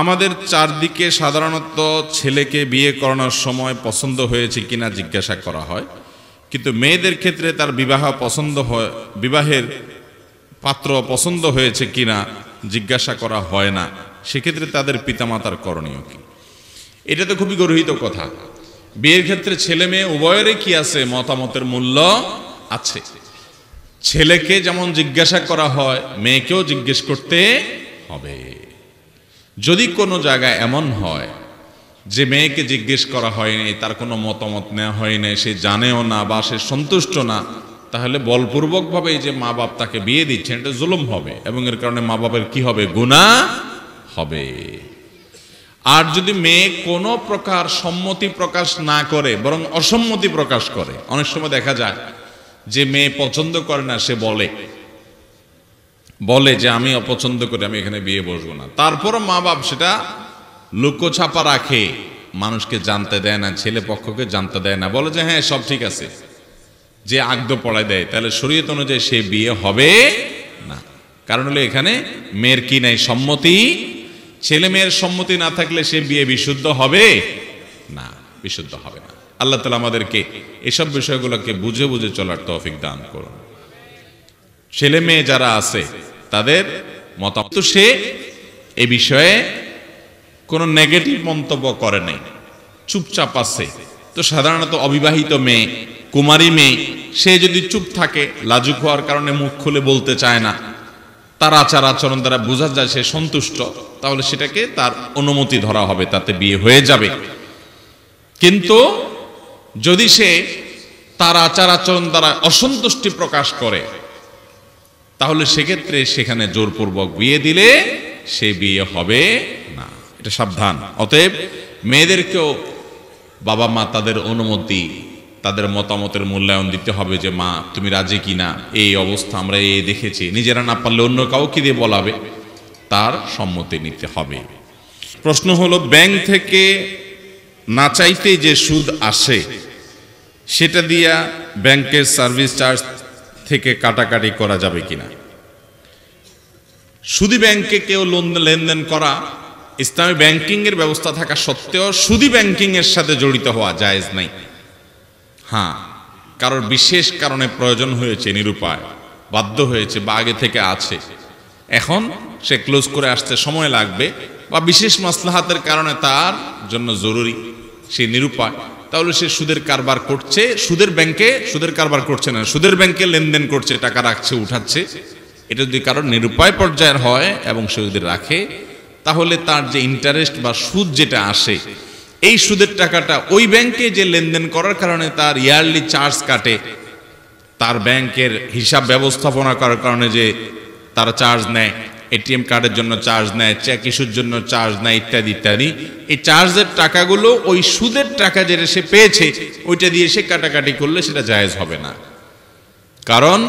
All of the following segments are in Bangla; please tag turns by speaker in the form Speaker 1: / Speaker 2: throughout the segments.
Speaker 1: আমাদের চারদিকে সাধারণত ছেলেকে বিয়ে করানোর সময় পছন্দ হয়েছে কিনা জিজ্ঞাসা করা হয় কিন্তু মেয়েদের ক্ষেত্রে তার বিবাহ পছন্দ হয় বিবাহের পাত্র পছন্দ হয়েছে কিনা জিজ্ঞাসা করা হয় না সেক্ষেত্রে তাদের পিতামাতার করণীয় কি এটা তো খুবই গর্হিত কথা বিয়ের ক্ষেত্রে ছেলে মেয়ে উভয়েরই কি আছে মতামতের মূল্য আছে ছেলেকে যেমন জিজ্ঞাসা করা হয় মেয়েকেও জিজ্ঞেস করতে হবে যদি কোনো জায়গায় এমন হয় যে মেয়েকে জিজ্ঞেস করা হয়নি তার কোনো মতামত নেওয়া হয়নি সে জানেও না বা সে সন্তুষ্ট না তাহলে বলপূর্বকভাবে যে মা বাপ তাকে বিয়ে দিচ্ছেন এটা জুলুম হবে এবং এর কারণে মা বাপের কি হবে গুণা হবে আর যদি মেয়ে কোনো প্রকার সম্মতি প্রকাশ না করে বরং অসম্মতি প্রকাশ করে অনেক সময় দেখা যায় যে মেয়ে পছন্দ করে না সে বলে বলে যে আমি অপছন্দ করে আমি এখানে বিয়ে বসবো না তারপরও মা বাপ সেটা লুকোছাপা রাখে মানুষকে জানতে দেয় না ছেলে পক্ষকে জানতে দেয় না বলে যে হ্যাঁ সব ঠিক আছে যে আগ্দ পড়ায় দেয় তাহলে শরীয়ত অনুযায়ী সে বিয়ে হবে না কারণ হলো এখানে মেয়ের কি নাই সম্মতি ছেলে মেয়ের সম্মতি না থাকলে সে বিয়ে বিশুদ্ধ হবে না বিশুদ্ধ হবে না আল্লাহ তালা আমাদেরকে এসব বিষয়গুলোকে বুঝে বুঝে চলার তৌফিক দান করুন ছেলে মেয়ে যারা আছে তাদের মতামত সে এ বিষয়ে কোনো নেগেটিভ মন্তব্য করে নাই চুপচাপ আছে তো সাধারণত অবিবাহিত মেয়ে কুমারী মেয়ে সে যদি চুপ থাকে লাজুক হওয়ার কারণে মুখ খুলে বলতে চায় না তার আচার আচরণ দ্বারা বোঝা যায় সে সন্তুষ্ট তাহলে সেটাকে তার অনুমতি ধরা হবে তাতে বিয়ে হয়ে যাবে কিন্তু যদি সে তার আচার আচরণ দ্বারা অসন্তুষ্টি প্রকাশ করে তাহলে সেক্ষেত্রে সেখানে জোরপূর্বক বিয়ে দিলে সে বিয়ে হবে না এটা সাবধান অতএব মেয়েদেরকেও বাবা মা তাদের অনুমতি তাদের মতামতের মূল্যায়ন দিতে হবে যে মা তুমি রাজি কি না এই অবস্থা আমরা এই দেখেছি নিজেরা না পারলে অন্য কাউকে দিয়ে বলাবে তার সম্মতি নিতে হবে প্রশ্ন হলো ব্যাংক থেকে না চাইতে যে সুদ আসে সেটা দিয়া ব্যাংকের সার্ভিস চার্জ থেকে কাটাকাটি করা যাবে কিনা সুদি ব্যাংকে কেউ লোন লেনদেন করা ইসলামী ব্যাংকিংয়ের ব্যবস্থা থাকা সত্ত্বেও সুদি ব্যাংকিংয়ের সাথে জড়িত হওয়া জায়েজ নাই হ্যাঁ কারোর বিশেষ কারণে প্রয়োজন হয়েছে নিরুপায় বাধ্য হয়েছে বা আগে থেকে আছে এখন সে ক্লোজ করে আসতে সময় লাগবে বা বিশেষ মাসলাহাতের কারণে তার জন্য জরুরি সে নিরুপায় তাহলে সে সুদের কারবার করছে সুদের ব্যাংকে সুদের কারবার করছে না সুদের ব্যাংকে লেনদেন করছে টাকা রাখছে উঠাচ্ছে এটা যদি কারোর নিরুপায় পর্যায়ের হয় এবং সে যদি রাখে তাহলে তার যে ইন্টারেস্ট বা সুদ যেটা আসে এই সুদের টাকাটা ওই ব্যাংকে যে লেনদেন করার কারণে তার ইয়ারলি চার্জ কাটে তার ব্যাংকের হিসাব ব্যবস্থাপনা করার কারণে যে তারা চার্জ নেয় এটিএম কার্ডের জন্য চার্জ নেয় চেক ইস্যুর জন্য চার্জ নেয় ইত্যাদি ইত্যাদি এই চার্জের টাকাগুলো ওই সুদের টাকা যেটা সে পেয়েছে ওইটা দিয়ে সে কাটাকাটি করলে সেটা জায়েজ হবে না কারণ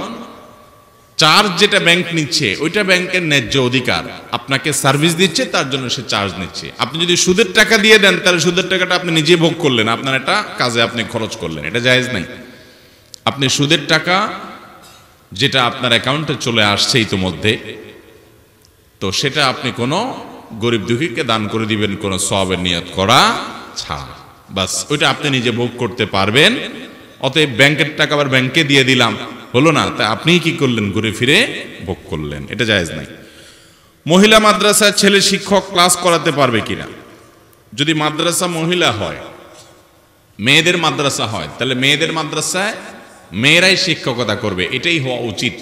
Speaker 1: চার্জ যেটা ব্যাংক নিচ্ছে ওইটা ব্যাংকের ন্যায্য অধিকার আপনাকে সার্ভিস দিচ্ছে তার জন্য সে চার্জ নিচ্ছে আপনি যদি সুদের টাকা দিয়ে দেন তাহলে সুদের টাকাটা আপনি নিজে ভোগ করলেন আপনার এটা কাজে আপনি খরচ করলেন এটা জায়েজ নাই আপনি সুদের টাকা যেটা আপনার অ্যাকাউন্টে চলে আসছে ইতোমধ্যে তো সেটা আপনি কোনো গরিব দুঃখীকে দান করে দিবেন কোনো সবের নিয়ত করা ছাড়া বাস ওইটা আপনি নিজে ভোগ করতে পারবেন অতএব ব্যাংকের টাকা আবার ব্যাংকে দিয়ে দিলাম হলো না তা আপনি কি করলেন ঘুরে ফিরে ভোগ করলেন এটা জায়জ নাই মহিলা মাদ্রাসায় ছেলে শিক্ষক ক্লাস করাতে পারবে কিনা যদি মাদ্রাসা মহিলা হয় মেয়েদের মাদ্রাসা হয় তাহলে মেয়েদের মাদ্রাসায় মেয়েরাই শিক্ষকতা করবে এটাই হওয়া উচিত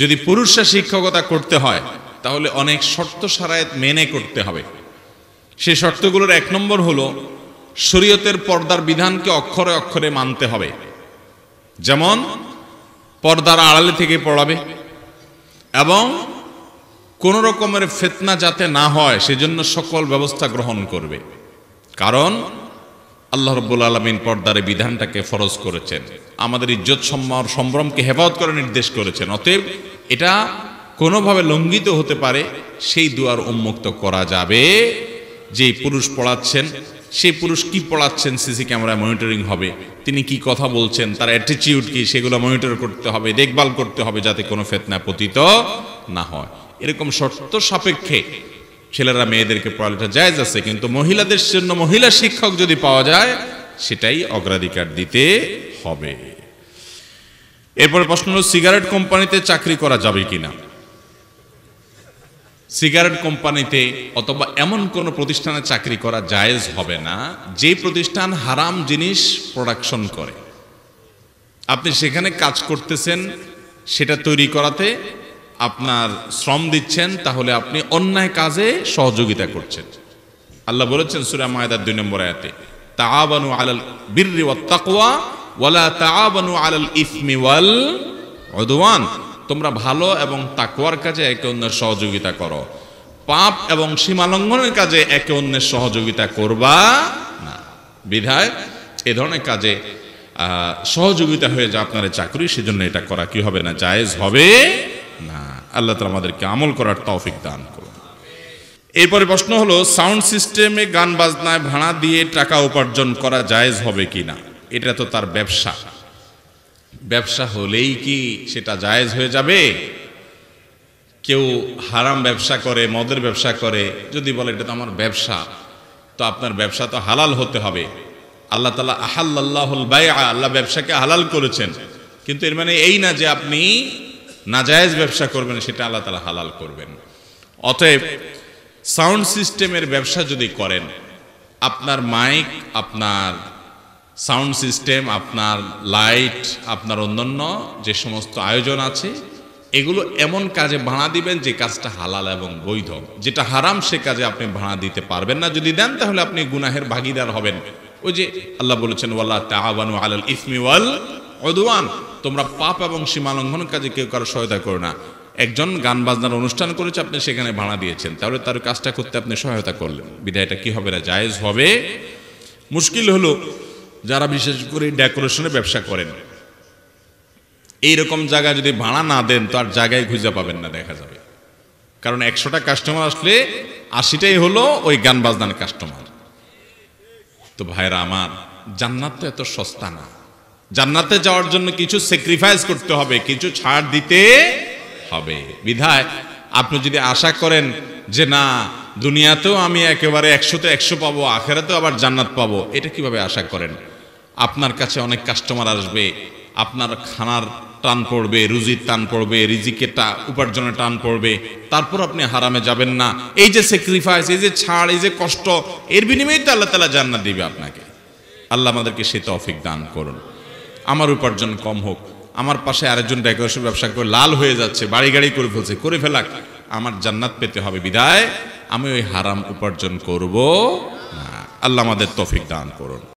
Speaker 1: যদি পুরুষরা শিক্ষকতা করতে হয় তাহলে অনেক শর্ত সারায়ত মেনে করতে হবে সে শর্তগুলোর এক নম্বর হল শরীয়তের পর্দার বিধানকে অক্ষরে অক্ষরে মানতে হবে যেমন পর্দার আড়ালে থেকে পড়াবে এবং কোনো রকমের ফেতনা যাতে না হয় সেজন্য সকল ব্যবস্থা গ্রহণ করবে কারণ আল্লাহ রব্বুল আলমিন পর্দারে বিধানটাকে ফরজ করেছেন আমাদের ইজ্জত সম্মান সম্ভ্রমকে হেফাজত করে নির্দেশ করেছেন অতএব এটা কোনোভাবে লঙ্ঘিত হতে পারে সেই দুয়ার উন্মুক্ত করা যাবে যে পুরুষ পড়াচ্ছেন সেই পুরুষ কি পড়াচ্ছেন সিসি ক্যামেরায় মনিটরিং হবে তিনি কি কথা বলছেন তার অ্যাটিটিউড কি সেগুলো মনিটর করতে হবে দেখভাল করতে হবে যাতে কোনো ফেতনা পতিত না হয় এরকম শর্ত সাপেক্ষে ছেলেরা মেয়েদেরকে পড়ালেখা জায়জ আছে কিন্তু মহিলাদের জন্য মহিলা শিক্ষক যদি পাওয়া যায় সেটাই অগ্রাধিকার দিতে হবে এরপরে প্রশ্ন হল সিগারেট কোম্পানিতে চাকরি করা যাবে কিনা সিগারেট কোম্পানিতে অথবা এমন কোনো প্রতিষ্ঠানে চাকরি করা জায়েজ হবে না যে প্রতিষ্ঠান হারাম জিনিস প্রোডাকশন করে আপনি সেখানে কাজ করতেছেন সেটা তৈরি করাতে আপনার শ্রম দিচ্ছেন তাহলে আপনি অন্যায় কাজে সহযোগিতা করছেন আল্লাহ বলেছেন সুরা মায়দার দুই নম্বর আয়াতে তাআবানু আলাল বিররি ওয়াত তাকওয়া ওয়ালা তাআবানু আলাল ইসমি ওয়াল উদওয়ান তোমরা ভালো এবং তাকুয়ার কাজে একে অন্যের সহযোগিতা করো পাপ এবং সীমালঙ্ঘনের কাজে একে অন্যের সহযোগিতা করবা না বিধায় এ ধরনের কাজে সহযোগিতা হয়ে যা আপনার চাকরি সেজন্য এটা করা কি হবে না জায়েজ হবে না আল্লাহ তালা আমাদেরকে আমল করার তৌফিক দান করুন এরপরে প্রশ্ন হলো সাউন্ড সিস্টেমে গান বাজনায় ভাড়া দিয়ে টাকা উপার্জন করা জায়েজ হবে কি না এটা তো তার ব্যবসা ব্যবসা হলেই কি সেটা জায়েজ হয়ে যাবে কেউ হারাম ব্যবসা করে মদের ব্যবসা করে যদি বলে এটা তো আমার ব্যবসা তো আপনার ব্যবসা তো হালাল হতে হবে আল্লাহ তালা আহাল্লাহুল বাই আল্লাহ ব্যবসাকে হালাল করেছেন কিন্তু এর মানে এই না যে আপনি নাজায়েজ ব্যবসা করবেন সেটা আল্লাহ তালা হালাল করবেন অতএব সাউন্ড সিস্টেমের ব্যবসা যদি করেন আপনার মাইক আপনার সাউন্ড সিস্টেম আপনার লাইট আপনার অন্যান্য যে সমস্ত আয়োজন আছে এগুলো এমন কাজে ভাড়া দিবেন যে কাজটা হালাল এবং বৈধ যেটা হারাম সে কাজে আপনি ভাড়া দিতে পারবেন না যদি দেন তাহলে আপনি গুনাহের ভাগিদার হবেন ওই যে আল্লাহ বলেছেন ওয়াল্লাহ তাহাবানু আলাল ইসমি ওয়াল তোমরা পাপ এবং সীমালঙ্ঘন কাজে কেউ কারো সহায়তা করো না একজন গান বাজনার অনুষ্ঠান করেছে আপনি সেখানে ভাড়া দিয়েছেন তাহলে তার কাজটা করতে আপনি সহায়তা করলেন বিদায়টা কি হবে না জায়েজ হবে মুশকিল হলো যারা বিশেষ করে ডেকোরেশনে ব্যবসা করেন এইরকম জায়গা যদি ভাড়া না দেন তো আর জায়গায় খুঁজে পাবেন না দেখা যাবে কারণ একশোটা কাস্টমার আসলে আশিটাই হলো ওই গান বাজনার কাস্টমার তো ভাইরা আমার জান্নাত তো এত সস্তা না জান্নাতে যাওয়ার জন্য কিছু স্যাক্রিফাইস করতে হবে কিছু ছাড় দিতে হবে বিধায় আপনি যদি আশা করেন যে না দুনিয়াতেও আমি একেবারে একশোতে একশো পাবো আখেরাতেও আবার জান্নাত পাবো এটা কিভাবে আশা করেন আপনার কাছে অনেক কাস্টমার আসবে আপনার খানার টান পড়বে রুজির টান পড়বে রিজিকের টা উপার্জনের টান পড়বে তারপর আপনি হারামে যাবেন না এই যে স্যাক্রিফাইস এই যে ছাড় এই যে কষ্ট এর বিনিময়ে তো আল্লাহ তালা জান্নাত দিবে আপনাকে আল্লাহ আমাদেরকে সে তফিক দান করুন আমার উপার্জন কম হোক আমার পাশে আরেকজন ডেকোরেশন ব্যবসা করে লাল হয়ে যাচ্ছে বাড়ি গাড়ি করে ফেলছে করে ফেলাক আমার জান্নাত পেতে হবে বিদায় আমি ওই হারাম উপার্জন করব আল্লাহ আমাদের তফিক দান করুন